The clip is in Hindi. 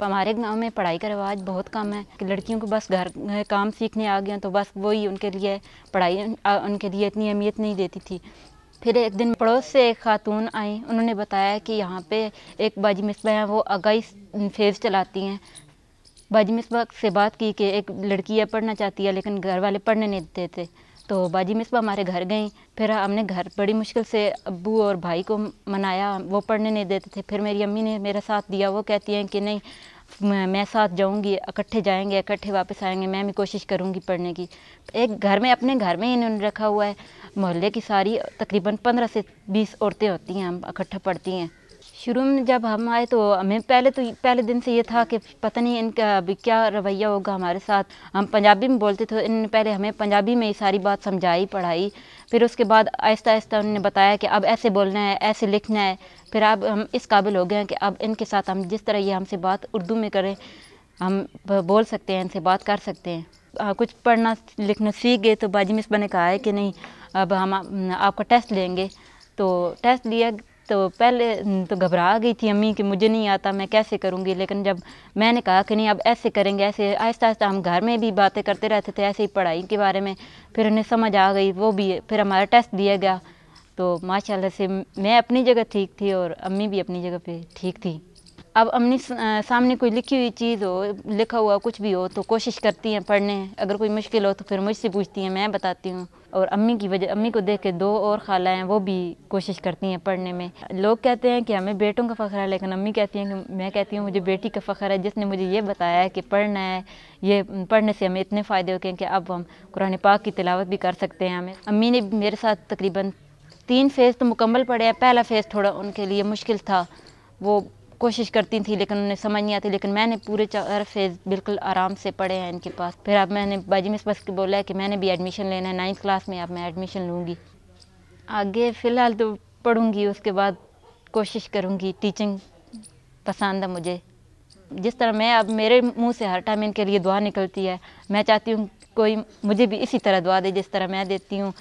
तो हमारे गांव में पढ़ाई का रिवाज बहुत कम है कि लड़कियों को बस घर काम सीखने आ गया तो बस वही उनके लिए पढ़ाई उनके लिए इतनी अहमियत नहीं देती थी फिर एक दिन पड़ोस से एक खातून आई उन्होंने बताया कि यहाँ पे एक बाजी मिसबा हैं वो आगाई फेज चलाती हैं बाजी मिसबा से बात की कि एक लड़की है पढ़ना चाहती है लेकिन घर वाले पढ़ने नहीं देते तो बाजी मिसबा हमारे घर गई फिर हमने घर बड़ी मुश्किल से अबू और भाई को मनाया वो पढ़ने नहीं देते थे फिर मेरी अम्मी ने मेरा साथ दिया वो कहती हैं कि नहीं मैं साथ जाऊंगी इकट्ठे जाएंगे इकट्ठे वापस आएंगे मैं भी कोशिश करूंगी पढ़ने की एक घर में अपने घर में इन्होंने रखा हुआ है मोहल्ले की सारी तकरीबन पंद्रह से बीस औरतें होती हैं हम इकट्ठा पढ़ती हैं शुरू में जब हम आए तो हमें पहले तो पहले दिन से ये था कि पता नहीं इनका अभी क्या रवैया होगा हमारे साथ हम पंजाबी में बोलते थे इन्होंने पहले हमें पंजाबी में ही सारी बात समझाई पढ़ाई फिर उसके बाद आहिस्ता आहिस्ता उन्होंने बताया कि अब ऐसे बोलना है ऐसे लिखना है फिर अब हम इस काबिल हो गए हैं कि अब इनके साथ हम जिस तरह ये हमसे बात उर्दू में करें हम बोल सकते हैं इनसे बात कर सकते हैं आ, कुछ पढ़ना लिखना सीख गए तो बाजी मिस बने कहा है कि नहीं अब हम आपका टेस्ट लेंगे तो टेस्ट लिया तो पहले तो घबरा गई थी अम्मी कि मुझे नहीं आता मैं कैसे करूँगी लेकिन जब मैंने कहा कि नहीं अब ऐसे करेंगे ऐसे आहिस्ता आहिस्ता हम घर में भी बातें करते रहते थे ऐसे ही पढ़ाई के बारे में फिर उन्हें समझ आ गई वो भी फिर हमारा टेस्ट दिया गया तो माशाल्लाह से मैं अपनी जगह ठीक थी और अम्मी भी अपनी जगह पे ठीक थी अब अपने सामने कोई लिखी हुई चीज़ हो लिखा हुआ कुछ भी हो तो कोशिश करती हैं पढ़ने अगर कोई मुश्किल हो तो फिर मुझसे पूछती हैं मैं बताती हूँ और अम्मी की वजह अम्मी को देख के दो और खाला हैं वो भी कोशिश करती हैं पढ़ने में लोग कहते हैं कि हमें बेटों का फ़ख्र है लेकिन अम्मी कहती हैं कि मैं कहती हूँ मुझे बेटी का फ़ख्र है जिसने मुझे ये बताया है कि पढ़ना है ये पढ़ने से हमें इतने फ़ायदे होते हैं कि अब हम कुरान पाक की तिलावत भी कर सकते हैं हमें अम्मी ने मेरे साथ तकरीबन तीन फेज़ तो मुकम्मल पढ़े हैं पहला फेज़ थोड़ा उनके लिए मुश्किल था वो कोशिश करती थी लेकिन उन्हें समझ नहीं आती लेकिन मैंने पूरे चार फेज़ बिल्कुल आराम से पढ़े हैं इनके पास फिर अब मैंने बाजी में बस बोला है कि मैंने भी एडमिशन लेना है नाइन्थ क्लास में अब मैं एडमिशन लूँगी आगे फ़िलहाल तो पढ़ूँगी उसके बाद कोशिश करूँगी टीचिंग पसंद है मुझे जिस तरह मैं अब मेरे मुंह से हर टाइम इनके लिए दुआ निकलती है मैं चाहती हूँ कोई मुझे भी इसी तरह दुआ दे जिस तरह मैं देती हूँ